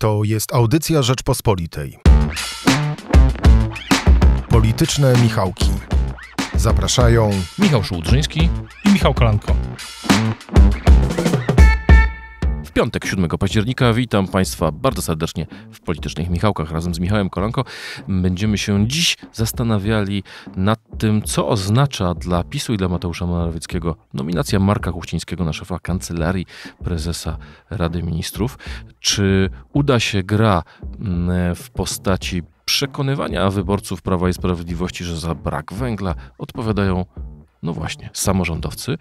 To jest audycja Rzeczpospolitej. Polityczne Michałki. Zapraszają Michał Szułdrzyński i Michał Kolanko piątek, 7 października. Witam Państwa bardzo serdecznie w Politycznych Michałkach. Razem z Michałem Kolanko będziemy się dziś zastanawiali nad tym, co oznacza dla PiSu i dla Mateusza Morawieckiego nominacja Marka Kuchcińskiego na szefa Kancelarii Prezesa Rady Ministrów. Czy uda się gra mm, w postaci przekonywania wyborców Prawa i Sprawiedliwości, że za brak węgla odpowiadają no właśnie, samorządowcy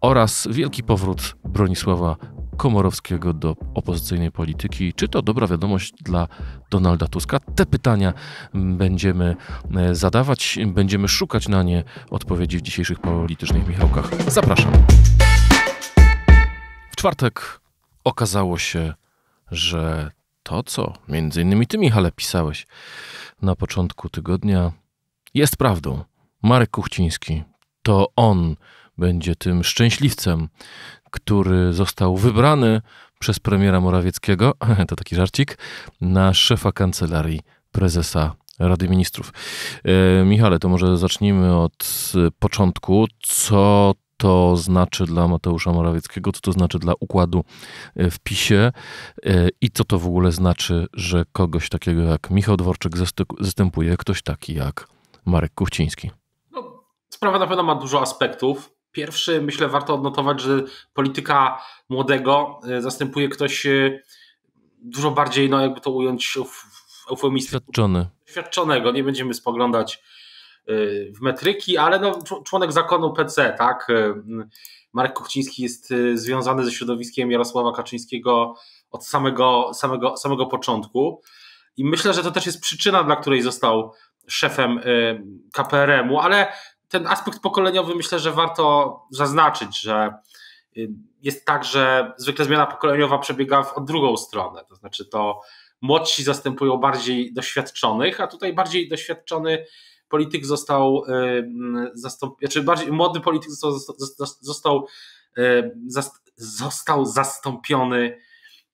oraz wielki powrót Bronisława Komorowskiego do opozycyjnej polityki. Czy to dobra wiadomość dla Donalda Tuska? Te pytania mm, będziemy e, zadawać, będziemy szukać na nie odpowiedzi w dzisiejszych politycznych Michałkach. Zapraszam. W czwartek okazało się, że to, co między innymi ty, Michale, pisałeś na początku tygodnia, jest prawdą. Marek Kuchciński, to on będzie tym szczęśliwcem, który został wybrany przez premiera Morawieckiego, to taki żarcik, na szefa kancelarii prezesa Rady Ministrów. E, Michale, to może zacznijmy od początku. Co to znaczy dla Mateusza Morawieckiego, co to znaczy dla układu e, w PiSie e, i co to w ogóle znaczy, że kogoś takiego jak Michał Dworczyk zastępuje ktoś taki jak Marek Kuchciński? No, sprawa na pewno ma dużo aspektów. Pierwszy, myślę, warto odnotować, że polityka młodego e, zastępuje ktoś e, dużo bardziej, no jakby to ująć eufemistycznie. Świadczony. Świadczonego. Nie będziemy spoglądać e, w metryki, ale no, członek zakonu PC, tak? Marek Kuchciński jest związany ze środowiskiem Jarosława Kaczyńskiego od samego, samego, samego początku. I myślę, że to też jest przyczyna, dla której został szefem KPRM-u, ale ten aspekt pokoleniowy myślę, że warto zaznaczyć, że y, jest tak, że zwykle zmiana pokoleniowa przebiega w drugą stronę. To znaczy, to młodsi zastępują bardziej doświadczonych, a tutaj bardziej doświadczony polityk został, y, zastąpiony, znaczy bardziej młody polityk został, został, y, został zastąpiony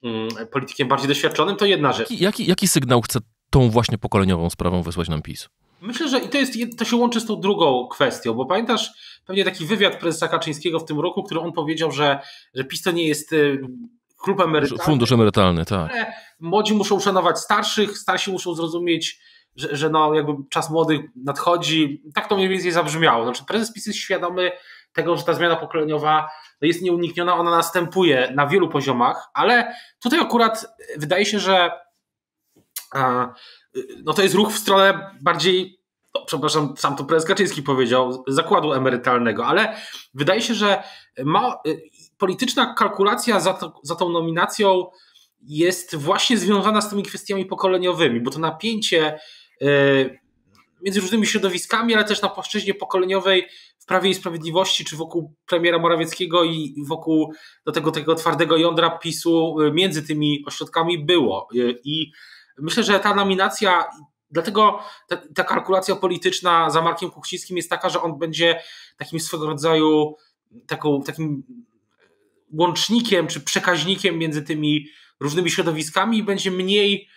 mm, politykiem bardziej doświadczonym. To jedna rzecz. Jaki, jaki, jaki sygnał chce tą właśnie pokoleniową sprawą wysłać nam PiS? Myślę, że i to, jest, to się łączy z tą drugą kwestią, bo pamiętasz pewnie taki wywiad prezesa Kaczyńskiego w tym roku, który on powiedział, że, że PiS to nie jest y, klub emerytalny. Fundusz emerytalny, tak. Młodzi muszą szanować starszych, starsi muszą zrozumieć, że, że no jakby czas młodych nadchodzi. Tak to mniej więcej zabrzmiało. Znaczy prezes PiS jest świadomy tego, że ta zmiana pokoleniowa no, jest nieunikniona, ona następuje na wielu poziomach, ale tutaj akurat wydaje się, że no to jest ruch w stronę bardziej, no, przepraszam, sam to prezes Kaczyński powiedział, zakładu emerytalnego, ale wydaje się, że ma, y, polityczna kalkulacja za, to, za tą nominacją jest właśnie związana z tymi kwestiami pokoleniowymi, bo to napięcie y, między różnymi środowiskami, ale też na płaszczyźnie pokoleniowej w Prawie i Sprawiedliwości, czy wokół premiera Morawieckiego i wokół do tego, tego twardego jądra PiSu y, między tymi ośrodkami było. I Myślę, że ta nominacja, dlatego ta, ta kalkulacja polityczna za Markiem Kuchcińskim jest taka, że on będzie takim swego rodzaju taką, takim łącznikiem czy przekaźnikiem między tymi różnymi środowiskami i będzie mniej.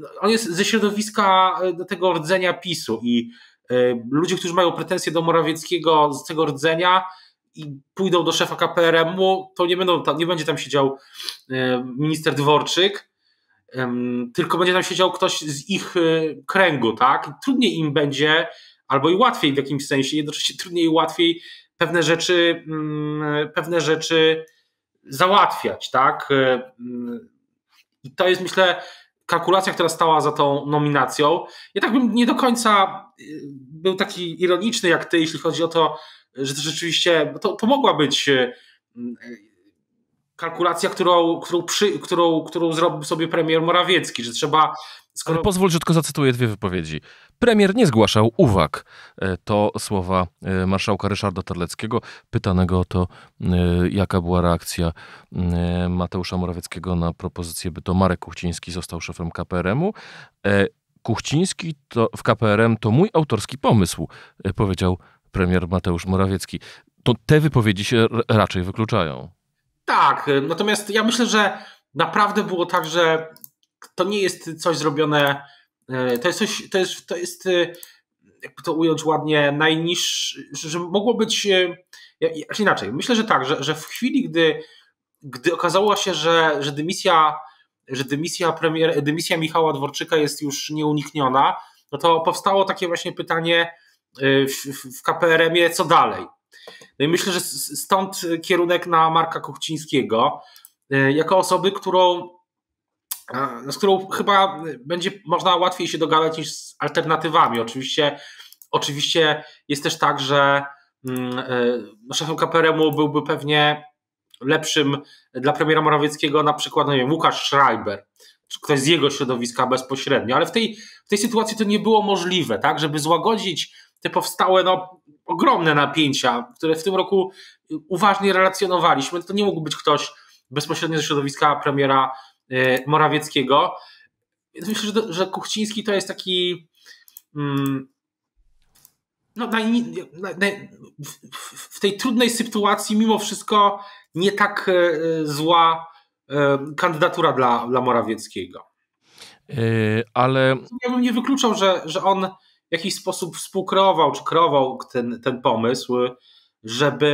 No, on jest ze środowiska e, do tego rdzenia PiSu i e, ludzie, którzy mają pretensje do Morawieckiego z tego rdzenia i pójdą do szefa KPRM-u, to nie, będą tam, nie będzie tam siedział e, minister Dworczyk, tylko będzie tam siedział ktoś z ich e, kręgu, tak? Trudniej im będzie, albo i łatwiej w jakimś sensie, jednocześnie trudniej i łatwiej pewne rzeczy, mm, pewne rzeczy załatwiać, tak? E, mm, I to jest, myślę, kalkulacja, która stała za tą nominacją. Ja tak bym nie do końca e, był taki ironiczny jak ty, jeśli chodzi o to, że to rzeczywiście, to, to mogła być kalkulacja, którą, którą, przy, którą, którą zrobił sobie premier Morawiecki, że trzeba... Skoro... Ale pozwól, że tylko zacytuję dwie wypowiedzi. Premier nie zgłaszał uwag. E, to słowa e, marszałka Ryszarda Terleckiego, pytanego o to, e, jaka była reakcja Mateusza Morawieckiego na propozycję, by to Marek Kuchciński został szefem KPRM-u. Kuchciński to, w KPRM to mój autorski pomysł, powiedział premier Mateusz Morawiecki. To te wypowiedzi się raczej wykluczają. Tak, y, natomiast ja myślę, że naprawdę było tak, że to nie jest coś zrobione, y, to jest coś, to jest, to jest y, jakby to ująć ładnie, najniższe, że mogło być, znaczy inaczej, myślę, że tak, że, że w chwili, gdy, gdy okazało się, że, że dymisja że dymisja, premier, dymisja Michała Dworczyka jest już nieunikniona, no to powstało takie właśnie pytanie w, w KPRM-ie, co dalej? No i myślę, że stąd e, kierunek na Marka Kuchcińskiego, e, jako osoby, którą, no, z którą chyba będzie można łatwiej się dogadać niż z alternatywami. Oczywiście, oczywiście jest też tak, że mm, e, no, szefem KPRM-u byłby pewnie lepszym dla premiera Morawieckiego na przykład no nie wiem, Łukasz Schreiber, czy ktoś z jego środowiska bezpośrednio, ale w tej, w tej sytuacji to nie było możliwe, tak, żeby złagodzić te powstałe no, ogromne napięcia, które w tym roku uważnie relacjonowaliśmy. To nie mógł być ktoś bezpośrednio ze środowiska premiera e, Morawieckiego. Myślę, że, że Kuchciński to jest taki. Mm, no, naj, naj, w, tej trudnej sytuacji, mimo wszystko, nie tak e, zła e, kandydatura dla, dla Morawieckiego. Yy, ale. Ja bym nie wykluczał, że, że on jakiś sposób współkrował czy krował ten, ten pomysł, żeby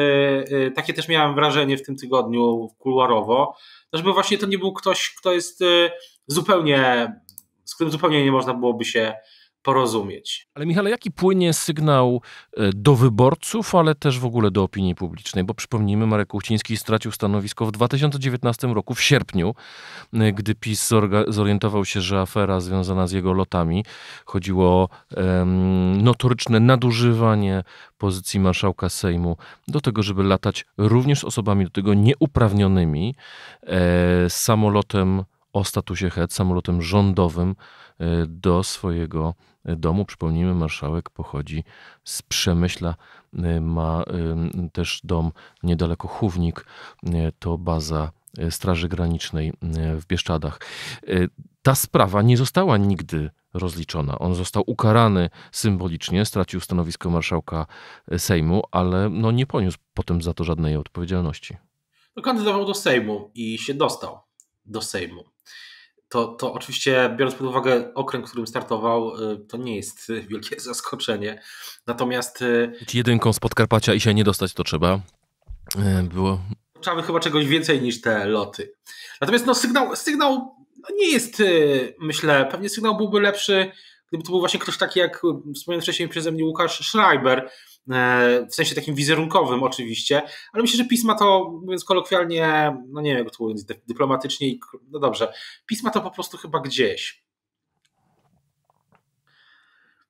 y, takie też miałem wrażenie w tym tygodniu kuluarowo, żeby właśnie to nie był ktoś, kto jest y, zupełnie, z którym zupełnie nie można byłoby się porozumieć. Ale Michale, jaki płynie sygnał e, do wyborców, ale też w ogóle do opinii publicznej? Bo przypomnijmy, Marek Uściński stracił stanowisko w 2019 roku, w sierpniu, e, gdy PiS zorientował się, że afera związana z jego lotami, chodziło o um, notoryczne nadużywanie pozycji marszałka Sejmu do tego, żeby latać również osobami do tego nieuprawnionymi e, samolotem o statusie HET samolotem rządowym e, do swojego e, domu. Przypomnijmy, marszałek pochodzi z Przemyśla, e, ma też dom niedaleko Chównik, to baza Straży Granicznej w Bieszczadach. Ta sprawa nie została nigdy rozliczona. On został ukarany symbolicznie, stracił stanowisko marszałka Sejmu, ale no nie poniósł potem za to żadnej odpowiedzialności. No, kandydował do Sejmu i się dostał do Sejmu. To, to oczywiście, biorąc pod uwagę okręg, w którym startował, y, to nie jest wielkie zaskoczenie. Natomiast. Y, jedynką z Podkarpacia i się nie dostać, to trzeba. Y, było. Trzeba by chyba czegoś więcej niż te loty. Natomiast no, sygnał, sygnał no, nie jest, myślę, pewnie sygnał byłby lepszy, gdyby to był właśnie ktoś taki jak wspomniany wcześniej przeze mnie Łukasz Schreiber, E, w sensie takim wizerunkowym oczywiście, ale myślę, że pisma to, mówiąc kolokwialnie, no nie wiem jak to mówiąc dyplomatycznie, no dobrze, pisma to po prostu chyba gdzieś.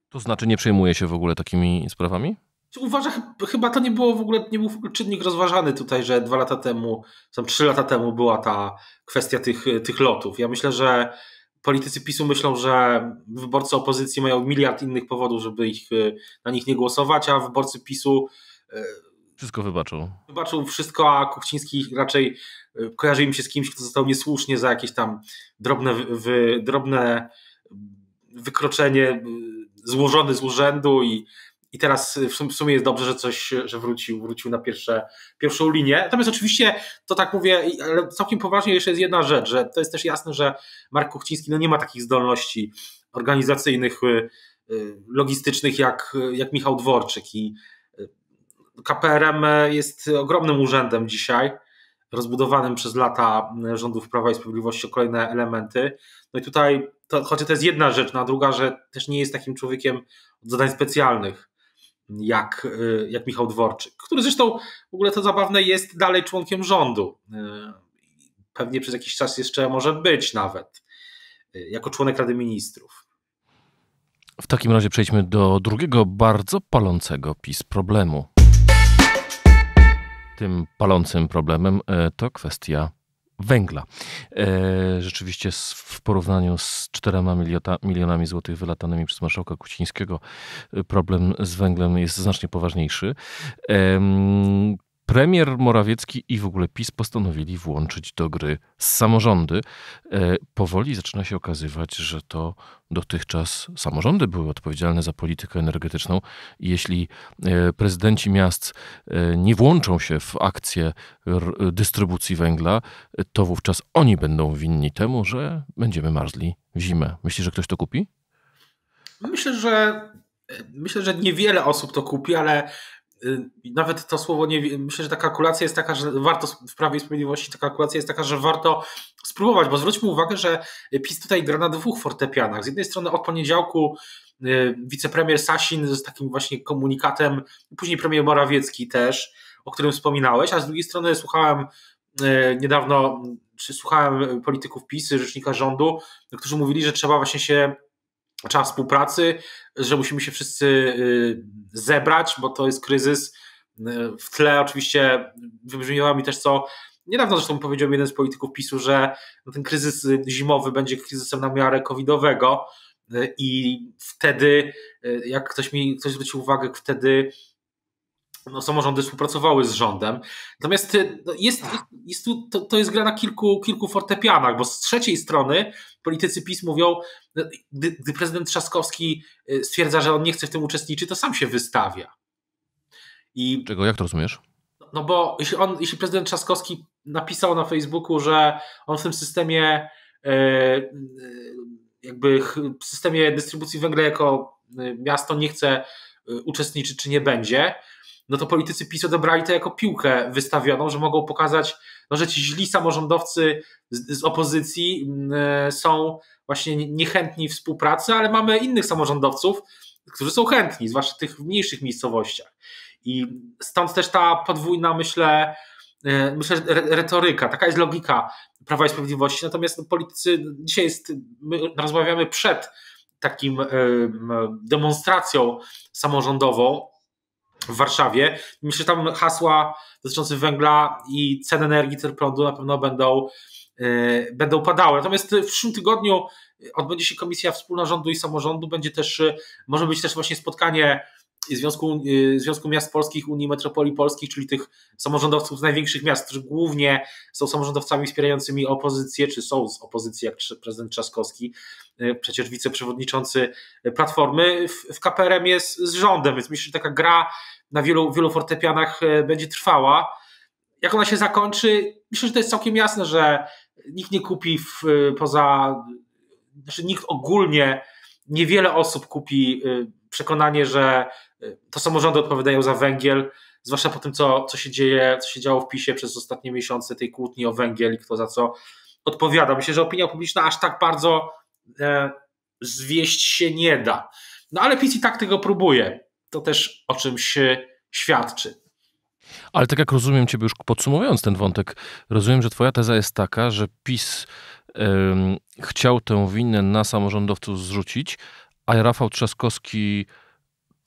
To znaczy nie przejmuje się w ogóle takimi sprawami? Uważam, chyba to nie było w ogóle, nie był czynnik rozważany tutaj, że dwa lata temu, tam trzy lata temu była ta kwestia tych, tych lotów. Ja myślę, że politycy PiSu myślą, że wyborcy opozycji mają miliard innych powodów, żeby ich, y, na nich nie głosować, a wyborcy PiSu y, wszystko wybaczył. Wybaczył wszystko, a Kuchciński raczej y, kojarzy im się z kimś, kto został niesłusznie za jakieś tam drobne, wy, drobne mm, wykroczenie złożony z urzędu i i teraz y, w sumie jest dobrze, że coś, że wrócił, wrócił na pierwsze, pierwszą linię. Natomiast oczywiście, to tak mówię, ale całkiem poważnie jeszcze jest jedna rzecz, że to jest też jasne, że Mark Kuchciński no nie ma takich zdolności organizacyjnych, y, y, logistycznych jak, jak Michał Dworczyk i KPRM jest ogromnym urzędem dzisiaj, rozbudowanym przez lata rządów Prawa i Sprawiedliwości o kolejne elementy. No i tutaj, to, choć to jest jedna rzecz, no a druga, że też nie jest takim człowiekiem od zadań specjalnych jak, y, jak Michał Dworczyk, który zresztą w ogóle to zabawne jest dalej członkiem rządu. Y, pewnie przez jakiś czas jeszcze może być nawet y, jako członek Rady Ministrów. W takim razie przejdźmy do drugiego bardzo palącego PiS problemu. Tym palącym problemem to kwestia węgla. E, rzeczywiście z, w porównaniu z 4 miliota, milionami złotych wylatanymi przez marszałka Kucińskiego e, problem z węglem jest znacznie poważniejszy. E, premier Morawiecki i w ogóle PiS postanowili włączyć do gry samorządy. E, powoli zaczyna się okazywać, że to dotychczas samorządy były odpowiedzialne za politykę energetyczną. Jeśli e, prezydenci miast e, nie włączą się w akcję dystrybucji węgla, to wówczas oni będą winni temu, że będziemy marzli w zimę. Myślisz, że ktoś to kupi? No myślę, że Myślę, że niewiele osób to kupi, ale Y, nawet to słowo nie. Myślę, że ta kalkulacja jest taka, że warto w prawie i sprawiedliwości ta kalkulacja jest taka, że warto spróbować, bo zwróćmy uwagę, że PiS tutaj gra na dwóch fortepianach. Z jednej strony od poniedziałku y, wicepremier Sasin z takim właśnie komunikatem, później premier Morawiecki też, o którym wspominałeś, a z drugiej strony słuchałem y, niedawno, czy słuchałem polityków PiS, rzecznika rządu, którzy mówili, że trzeba właśnie się trzeba współpracy, że musimy się wszyscy y, zebrać, bo to jest kryzys. Y, w tle oczywiście wybrzmiało mi też, co niedawno zresztą powiedział jeden z polityków PiSu, że ten kryzys zimowy będzie kryzysem na miarę covidowego y, i wtedy, jak ktoś mi ktoś zwrócił uwagę, wtedy no, samorządy współpracowały z rządem. Natomiast y, no, jest, tak. jest tu, to, to, jest gra na kilku, kilku fortepianach, bo z trzeciej strony politycy PiS mówią, no, gdy, gdy prezydent Trzaskowski y, stwierdza, że on nie chce w tym uczestniczyć, to sam się wystawia. I, Czego, jak to rozumiesz? No bo jeśli, on, jeśli prezydent Trzaskowski napisał na Facebooku, że on w tym systemie y, jakby w systemie dystrybucji węgla jako miasto nie chce uczestniczyć czy nie będzie, no to politycy PiS odebrali to jako piłkę wystawioną, że mogą pokazać, no, że ci źli samorządowcy z, z opozycji mm, e, są właśnie niechętni współpracy, ale mamy innych samorządowców, którzy są chętni, zwłaszcza tych w mniejszych miejscowościach. I stąd też ta podwójna, myślę, e, myślę, retoryka, taka jest logika Prawa i Sprawiedliwości. Natomiast no, politycy dzisiaj jest, rozmawiamy przed takim e, demonstracją samorządową, w Warszawie. Myślę, że tam hasła dotyczące węgla i cen energii, cen prądu na pewno będą, yy, będą padały. Natomiast w przyszłym tygodniu odbędzie się Komisja Wspólna Rządu i Samorządu, będzie też, e, może być też właśnie spotkanie Związku, y, Związku Miast Polskich, Unii Metropolii Polskich, czyli tych samorządowców z największych miast, którzy głównie są samorządowcami wspierającymi opozycję, czy są z opozycji, jak prezydent Trzaskowski, y, przecież wiceprzewodniczący Platformy, w KPRM jest z rządem, więc myślę, że taka gra na wielu, wielu fortepianach y, będzie trwała. Jak ona się zakończy, myślę, że to jest całkiem jasne, że nikt nie kupi w, poza, znaczy nikt ogólnie, niewiele osób kupi przekonanie, że y, to samorządy odpowiadają za węgiel, zwłaszcza po tym, co, co się dzieje, co się działo w PiSie przez ostatnie miesiące, tej kłótni o węgiel i kto za co odpowiada. Myślę, że opinia publiczna aż tak bardzo e, zwieść się nie da. No ale PiS i tak tego próbuje. To też o czymś e, świadczy. Ale tak jak rozumiem Ciebie już podsumowując ten wątek, rozumiem, że Twoja teza jest taka, że PiS y, chciał tę winę na samorządowców zrzucić, a Rafał Trzaskowski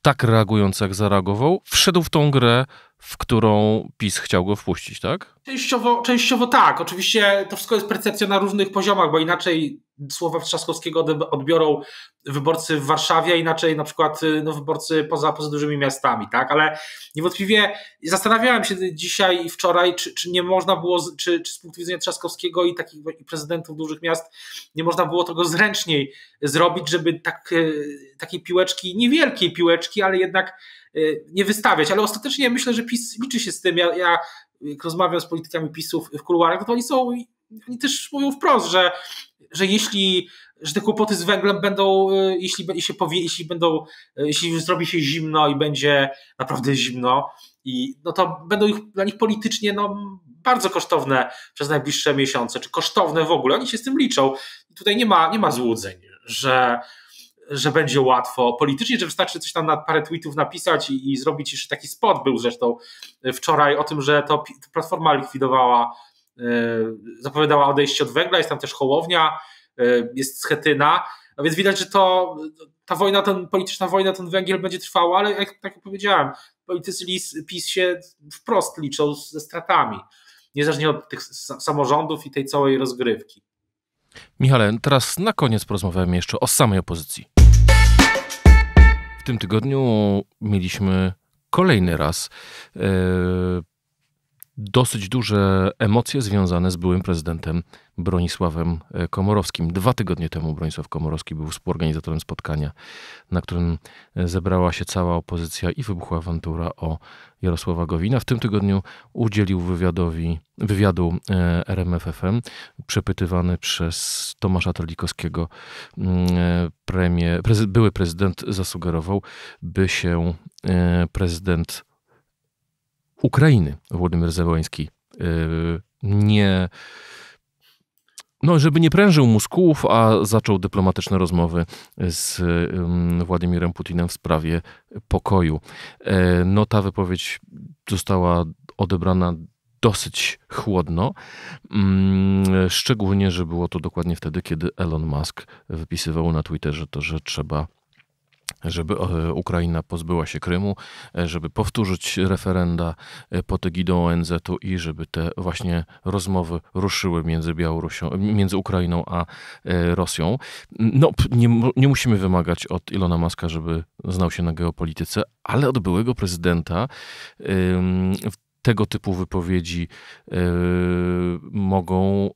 tak reagując, jak zareagował, wszedł w tą grę w którą PiS chciał go wpuścić, tak? Częściowo, częściowo tak. Oczywiście to wszystko jest percepcja na różnych poziomach, bo inaczej słowa Trzaskowskiego odbiorą wyborcy w Warszawie, inaczej na przykład y, no, wyborcy poza, poza dużymi miastami, tak? Ale niewątpliwie zastanawiałem się dzisiaj i wczoraj, czy, czy nie można było, czy, czy z punktu widzenia Trzaskowskiego i takich i prezydentów dużych miast, nie można było tego zręczniej zrobić, żeby tak, y, takiej piłeczki, niewielkiej piłeczki, ale jednak Y, nie wystawiać, ale ostatecznie myślę, że PiS liczy się z tym. Ja, ja jak rozmawiam z politykami PiSów w kuluarach, to oni są, oni też mówią wprost, że, że jeśli że te kłopoty z węglem będą, y, jeśli, się powie, jeśli będą, y, jeśli zrobi się zimno i będzie naprawdę zimno, i no to będą ich, dla nich politycznie no, bardzo kosztowne przez najbliższe miesiące, czy kosztowne w ogóle. Oni się z tym liczą. I tutaj nie ma, nie ma złudzeń, że, że będzie łatwo politycznie, że wystarczy coś tam na parę tweetów napisać i, i zrobić jeszcze taki spot był zresztą e, wczoraj o tym, że to Platforma likwidowała, e, zapowiadała odejście od węgla, jest tam też Hołownia, e, jest Schetyna, a więc widać, że to ta wojna, ten, polityczna wojna, ten węgiel będzie trwała, ale jak, tak powiedziałem, politycy LIS, PiS się wprost liczą ze stratami, niezależnie od tych samorządów i tej całej rozgrywki. Michale, teraz na koniec porozmawiamy jeszcze o samej opozycji. W tym tygodniu mieliśmy kolejny raz e, dosyć duże emocje związane z byłym prezydentem Bronisławem e, Komorowskim. Dwa tygodnie temu Bronisław Komorowski był współorganizatorem spotkania, na którym e, zebrała się cała opozycja i wybuchła awantura o Jarosława Gowina. W tym tygodniu udzielił wywiadowi, wywiadu e, RMFFM, przepytywany przez Tomasza Terlikowskiego. Premier, prezy, były prezydent zasugerował, by się prezydent Ukrainy Władimir Zełański y, nie no, żeby nie prężył mózgów, a zaczął dyplomatyczne rozmowy z Władimirem Putinem w sprawie pokoju. E, no, ta wypowiedź została odebrana dosyć chłodno, mm, szczególnie, że było to dokładnie wtedy, kiedy Elon Musk wypisywał na Twitterze to, że trzeba żeby e, Ukraina pozbyła się Krymu, e, żeby powtórzyć referenda e, pod egidą ONZ-u i żeby te właśnie rozmowy ruszyły między Białorusią, między Ukrainą a Rosją. No, nie, nie musimy wymagać od Ilona Maska, żeby znał się na geopolityce, ale od byłego prezydenta tego typu wypowiedzi mogą,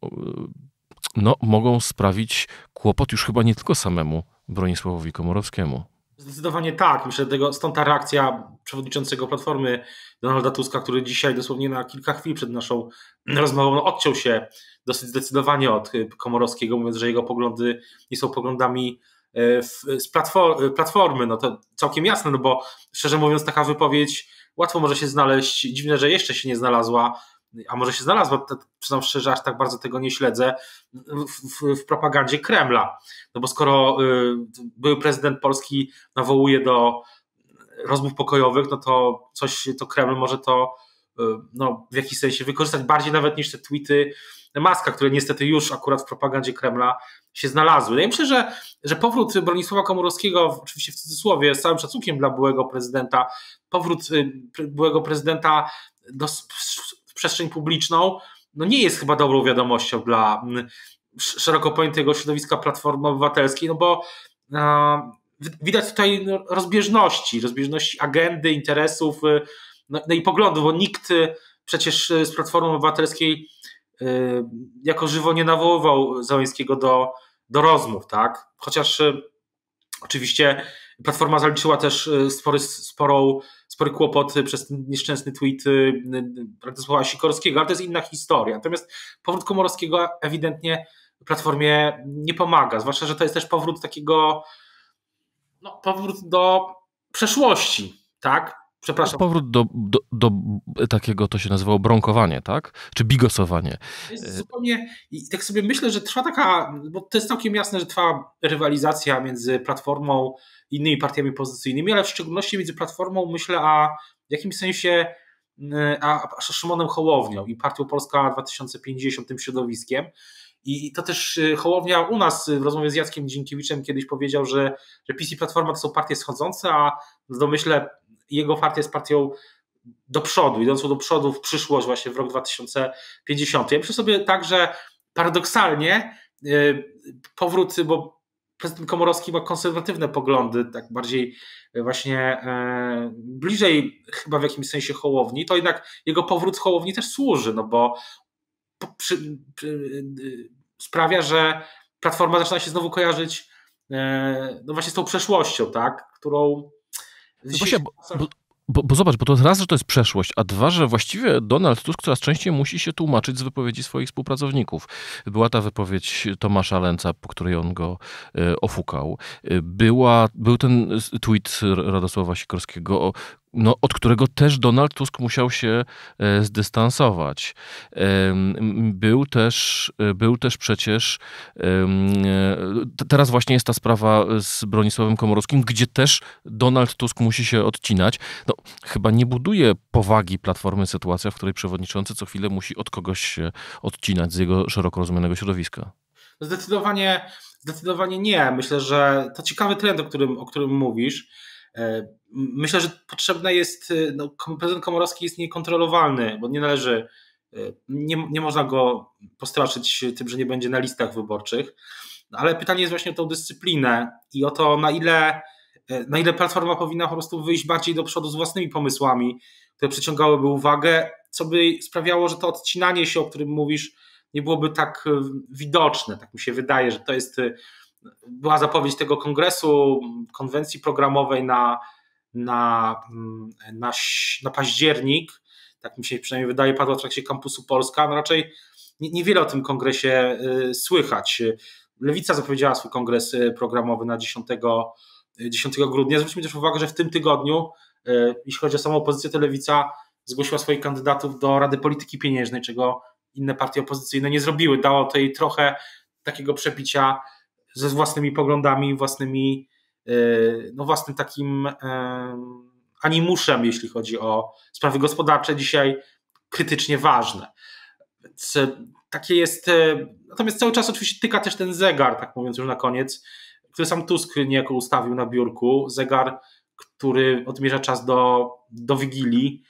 no, mogą sprawić kłopot już chyba nie tylko samemu Bronisławowi Komorowskiemu. Zdecydowanie tak. Myślę, że tego, stąd ta reakcja przewodniczącego Platformy Donalda Tuska, który dzisiaj dosłownie na kilka chwil przed naszą rozmową odciął się dosyć zdecydowanie od y, Komorowskiego, mówiąc, że jego poglądy nie są poglądami y, z y, Platformy. No to całkiem jasne, no bo szczerze mówiąc taka wypowiedź łatwo może się znaleźć. Dziwne, że jeszcze się nie znalazła a może się znalazła, przyznam szczerze, aż tak bardzo tego nie śledzę, w, w, w propagandzie Kremla. No bo skoro y, były prezydent Polski nawołuje do rozmów pokojowych, no to coś, to Kreml może to y, no, w jakiś sensie wykorzystać bardziej nawet niż te tweety Maska, które niestety już akurat w propagandzie Kremla się znalazły. ja no myślę, że, że powrót Bronisława Komorowskiego, oczywiście w cudzysłowie, z całym szacunkiem dla byłego prezydenta, powrót y, byłego prezydenta do przestrzeń publiczną, no nie jest chyba dobrą wiadomością dla mm, szeroko pojętego środowiska Platformy Obywatelskiej, no bo widać tutaj no, rozbieżności, rozbieżności agendy, interesów, y, no, no, i poglądów, bo nikt y, przecież y, z Platformy Obywatelskiej jako żywo nie nawoływał Załęckiego do, do rozmów, tak? Chociaż oczywiście Platforma zaliczyła też spory, sporą spory kłopot przez ten nieszczęsny tweet y, y, Radosława Sikorskiego, ale to jest inna historia. Natomiast powrót Komorowskiego ewidentnie Platformie nie pomaga, zwłaszcza, że to jest też powrót takiego, no, powrót do przeszłości, tak? Przepraszam. Powrót do, do, do, takiego, to się nazywało bronkowanie, tak? Czy bigosowanie? Zupełnie, i tak sobie myślę, że trwa taka, bo to jest całkiem jasne, że trwa rywalizacja między Platformą i innymi partiami pozycyjnymi, ale w szczególności między Platformą, myślę, a w jakimś sensie mm, a, a Szymonem Hołownią i Partią Polska 2050, tym środowiskiem. I to też y, Hołownia u nas w rozmowie z Jackiem Dziękiewiczem kiedyś powiedział, że, że PiS i Platforma to są partie schodzące, a w domyśle jego partia jest partią do przodu, idącą do przodu w przyszłość, właśnie w rok 2050. Ja myślę sobie także paradoksalnie y, powrót, bo prezydent Komorowski ma konserwatywne poglądy, tak bardziej y, właśnie e, bliżej chyba w jakimś sensie Hołowni, to jednak jego powrót z Hołowni też służy, no bo przy, przy, y, sprawia, że Platforma zaczyna się znowu kojarzyć e, no właśnie z tą przeszłością, tak, którą no właśnie, bo, bo, bo, bo, zobacz, bo to raz, że to jest przeszłość, a dwa, że właściwie Donald Tusk coraz częściej musi się tłumaczyć z wypowiedzi swoich współpracowników. Była ta wypowiedź Tomasza Lenca, po której on go e, ofukał. E, była, był ten tweet Radosława Sikorskiego o no, od którego też Donald Tusk musiał się e, zdystansować. Był też, e, był też przecież, e, teraz właśnie jest ta sprawa z Bronisławem Komorowskim, gdzie też Donald Tusk musi się odcinać. No, chyba nie buduje powagi Platformy sytuacja, w której przewodniczący co chwilę musi od kogoś się odcinać z jego szeroko rozumianego środowiska. Zdecydowanie, zdecydowanie nie. Myślę, że to ciekawy trend, o którym, o którym mówisz, E, myślę, że potrzebne jest, e, no, prezydent Komorowski jest niekontrolowalny, bo nie należy, e, nie, nie można go postraszyć tym, że nie będzie na listach wyborczych, no, ale pytanie jest właśnie o tą dyscyplinę i o to, na ile, na ile Platforma powinna po prostu wyjść bardziej do przodu z własnymi pomysłami, które przyciągałyby uwagę, co by sprawiało, że to odcinanie się, o którym mówisz, nie byłoby tak widoczne. Tak mi się wydaje, że to jest była zapowiedź tego kongresu, konwencji programowej na, na, na, na październik. Tak mi się przynajmniej wydaje, padła w trakcie kampusu Polska. No raczej niewiele o tym kongresie y, słychać. Lewica zapowiedziała swój kongres y, programowy na 10, 10 y, grudnia. Zwróćmy też uwagę, że w tym tygodniu, jeśli chodzi o samą opozycję, to Lewica zgłosiła swoich kandydatów do Rady Polityki Pieniężnej, czego inne partie opozycyjne nie zrobiły. Dało tej trochę takiego przepicia ze własnymi poglądami, własnymi, e, no własnym takim e, animuszem, jeśli chodzi o sprawy gospodarcze, dzisiaj krytycznie ważne. Więc e, takie jest. Natomiast cały czas oczywiście tyka też ten zegar, tak mówiąc już na koniec, który sam Tusk niejako ustawił na biurku. Zegar, który odmierza czas do, do Wigilii.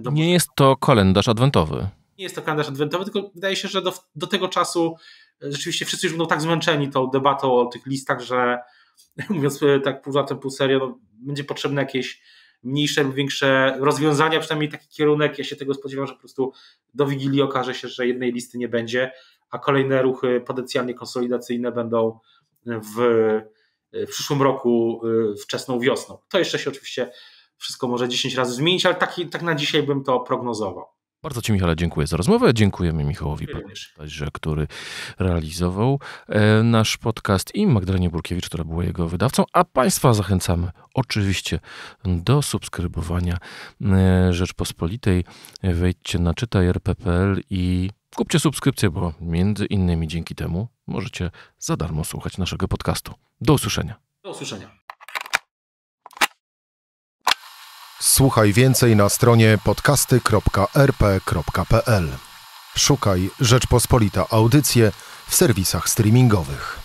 Do... Nie jest to kalendarz adwentowy. Nie jest to kalendarz adwentowy, tylko wydaje się, że do, do tego czasu rzeczywiście wszyscy już będą tak zmęczeni tą debatą o tych listach, że mówiąc e, tak pół zatem, pół serio, no, będzie potrzebne jakieś mniejsze lub większe rozwiązania, przynajmniej taki kierunek. Ja się tego spodziewam, że po prostu do Wigilii okaże się, że jednej listy nie będzie, a kolejne ruchy potencjalnie konsolidacyjne będą w, e, w przyszłym roku e, wczesną wiosną. To jeszcze się oczywiście wszystko może 10 razy zmienić, ale tak na dzisiaj bym to prognozował. Bardzo Ci, Michale, dziękuję za rozmowę. Dziękujemy Michałowi że który realizował e, nasz podcast i Magdalenie Burkiewicz, która była jego wydawcą. A Państwa zachęcamy oczywiście do subskrybowania e, Rzeczpospolitej. Wejdźcie na czytaj.rp.pl i kupcie subskrypcję, bo między innymi dzięki temu możecie za darmo słuchać naszego podcastu. Do usłyszenia. Do usłyszenia. Słuchaj więcej na stronie podcasty.rp.pl. Szukaj Rzeczpospolita Audycje w serwisach streamingowych.